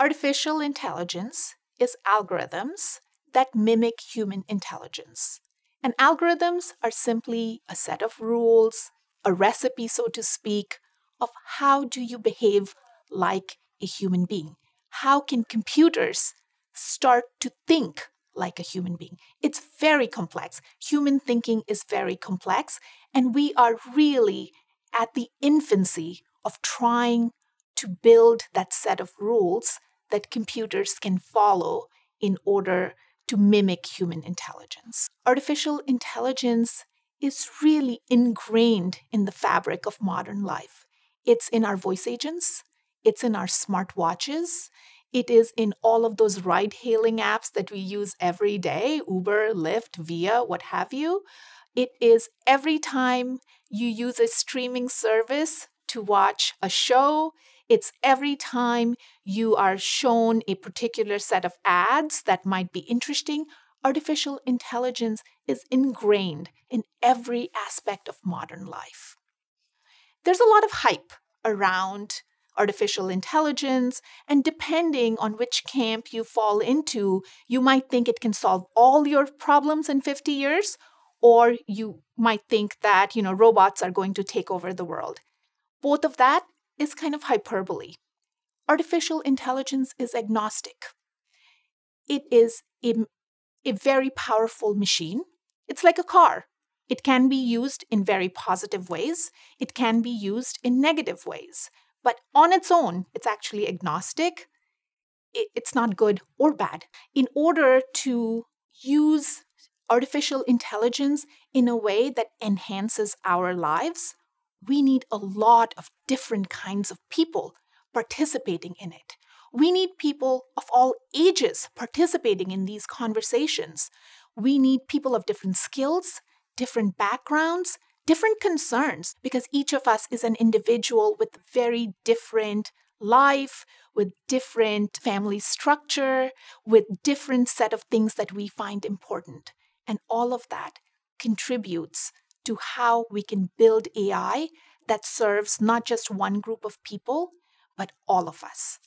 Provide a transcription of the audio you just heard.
Artificial intelligence is algorithms that mimic human intelligence. And algorithms are simply a set of rules, a recipe, so to speak, of how do you behave like a human being? How can computers start to think like a human being? It's very complex. Human thinking is very complex, and we are really at the infancy of trying to build that set of rules that computers can follow in order to mimic human intelligence. Artificial intelligence is really ingrained in the fabric of modern life. It's in our voice agents, it's in our smartwatches, it is in all of those ride hailing apps that we use every day Uber, Lyft, Via, what have you. It is every time you use a streaming service to watch a show, it's every time you are shown a particular set of ads that might be interesting, artificial intelligence is ingrained in every aspect of modern life. There's a lot of hype around artificial intelligence, and depending on which camp you fall into, you might think it can solve all your problems in 50 years, or you might think that, you know, robots are going to take over the world. Both of that is kind of hyperbole. Artificial intelligence is agnostic. It is a, a very powerful machine. It's like a car. It can be used in very positive ways, it can be used in negative ways. But on its own, it's actually agnostic. It's not good or bad. In order to use artificial intelligence in a way that enhances our lives, we need a lot of different kinds of people participating in it. We need people of all ages participating in these conversations. We need people of different skills, different backgrounds, different concerns, because each of us is an individual with very different life, with different family structure, with different set of things that we find important. And all of that contributes to how we can build AI that serves not just one group of people, but all of us.